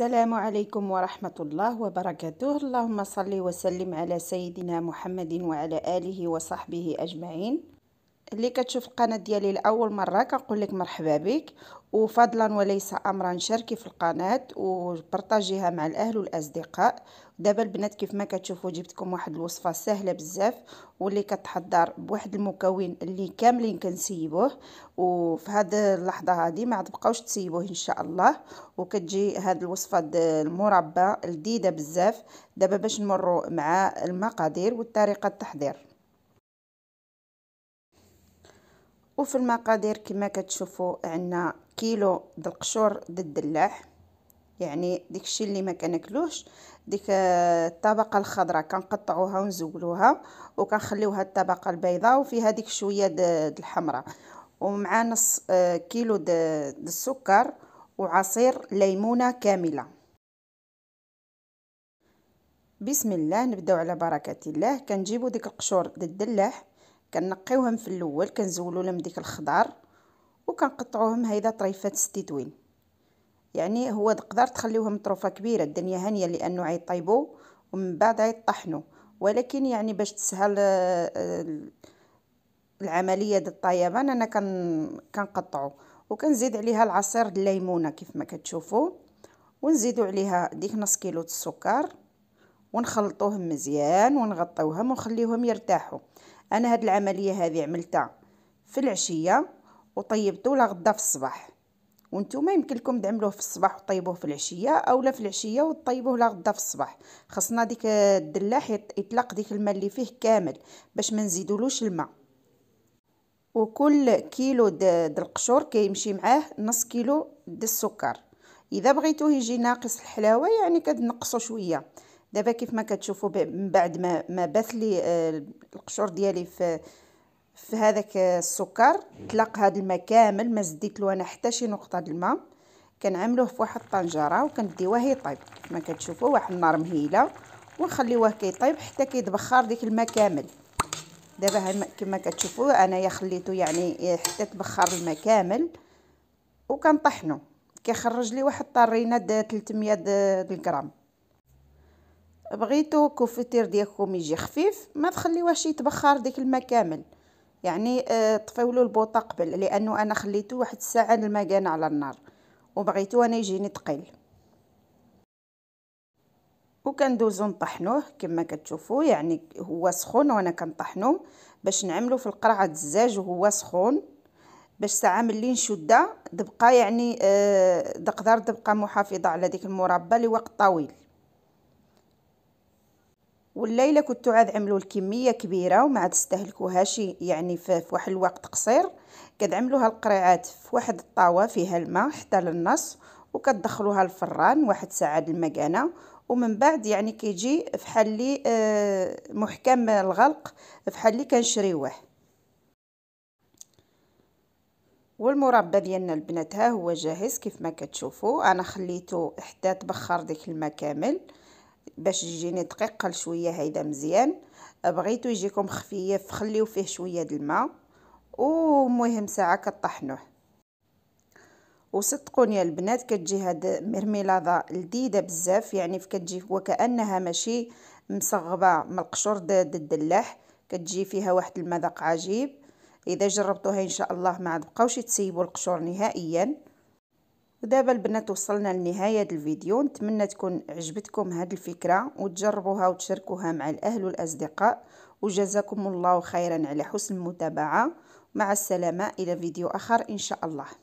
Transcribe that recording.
السلام عليكم ورحمة الله وبركاته اللهم صل وسلم على سيدنا محمد وعلى آله وصحبه أجمعين اللي كتشوف القناة ديالي لأول مرة كنقول لك مرحبا بك وفضلا وليس امرا شاركي في القناه وبارطاجيها مع الاهل والاصدقاء دابا البنات كيف ما كتشوفوا جبتكم واحد الوصفه سهله بزاف واللي كتحضر بواحد المكون اللي كاملين كنسيبوه وفي هاد اللحظه هادي ما تبقاوش تسيبوه ان شاء الله وكتجي هاد الوصفه المربى لذيذه بزاف دابا باش نمروا مع المقادير والطريقه التحضير وفي المقادير كما كتشوفوا عندنا كيلو د القشور د الدلاح يعني داكشي اللي ما كناكلوش ديك آه، الطبقه الخضراء كنقطعوها ونزولوها وكنخليوها الطبقه البيضاء وفيها ديك شويه د الحمراء ومع نص آه، كيلو د السكر وعصير ليمونه كامله بسم الله نبداو على بركه الله كنجيبو ديك القشور د الدلاح كنقيوهم في الاول كنزولو لهم ديك الخضار وكنقطعوهم هيدا طريفات ستيتوين يعني هو تقدر تخليوهم طروفه كبيره الدنيا هانيه لانه عيطيبوا ومن بعد عيطحنوا ولكن يعني باش تسهل آه، العمليه ديال الطيبان انا كنقطعو وكنزيد عليها العصير الليمونه كيف ما كتشوفوا ونزيدو عليها ديك نص كيلو السكر ونخلطوهم مزيان ونغطيوهم ونخليوهم يرتاحوا انا هاد العمليه هذه عملتها في العشيه لا لغدا في الصباح وانتم يمكن لكم تعملوه في الصباح وطيبوه في العشيه اولا في العشيه وطيبوه لغدا في الصباح خصنا ديك الدلاح يطلق ديك الماء اللي فيه كامل باش ما نزيدولوش الماء وكل كيلو د القشور كيمشي معاه نص كيلو د السكر اذا بغيتوه يجي ناقص الحلاوه يعني كتنقصو شويه دابا كيف ما كتشوفوا من بعد ما ما بث لي آه، القشور ديالي في في هذاك السكر طلق هذا الماء كامل ما زديت له انا حتى شي نقطه د الماء كنعملوه في واحد الطنجره وكنديوه يطيب كما كتشوفوا واحد النار مهيله ونخليوه كيطيب حتى كيتبخر ديك الماء كامل دابا كما كتشوفوا انايا خليته يعني حتى تبخر الماء كامل وكنطحنو كيخرج لي واحد الطرينه د 300 غرام بغيتو كوفيتير ديالكم يجي خفيف ما تخليوهش يتبخر ديك الماء كامل يعني آه، طفيولو له البوطه قبل لانه انا خليته واحد الساعه المكانه على النار وبغيتو انا يجيني ثقيل وكندوزو نطحنوه كما كتشوفوا يعني هو سخون وانا كنطحنو باش نعملو في القرعه الزاج وهو سخون باش ساعه ملي نشده تبقى يعني آه دقدر تبقى محافظه على ديك المربى لوقت طويل والليله كنتو عاد عملوا الكميه كبيره وما عاد تستهلكوهاش يعني في واحد الوقت قصير كتعملوها القريعات في واحد الطاوه فيها الماء حتى للنص وكتدخلوها الفران واحد ساعه المقانة ومن بعد يعني كيجي فحال لي آه، محكم الغلق فحال لي كنشريوه والمربى ديالنا البنات ها هو جاهز كيف ما كتشوفوا انا خليته حتى تبخر ديك الماء كامل باش يجيني دقيق شويه هيدا مزيان بغيتو يجيكم خفيف خليو فيه شويه د الماء ومهم ساعه كطحنوه وصدقوني البنات كتجي هاد مرميلاضه لذيذه بزاف يعني كتجي وكانها ماشي مصغبه من القشور د الدلاح كتجي فيها واحد المذاق عجيب اذا جربتوها ان شاء الله ما عاد بقاوش تسيبوا القشور نهائيا ودابا البنات وصلنا لنهاية الفيديو نتمنى تكون عجبتكم هاد الفكرة وتجربوها وتشاركوها مع الأهل والأصدقاء وجزاكم الله خيرا على حسن المتابعة مع السلامة إلى فيديو آخر إن شاء الله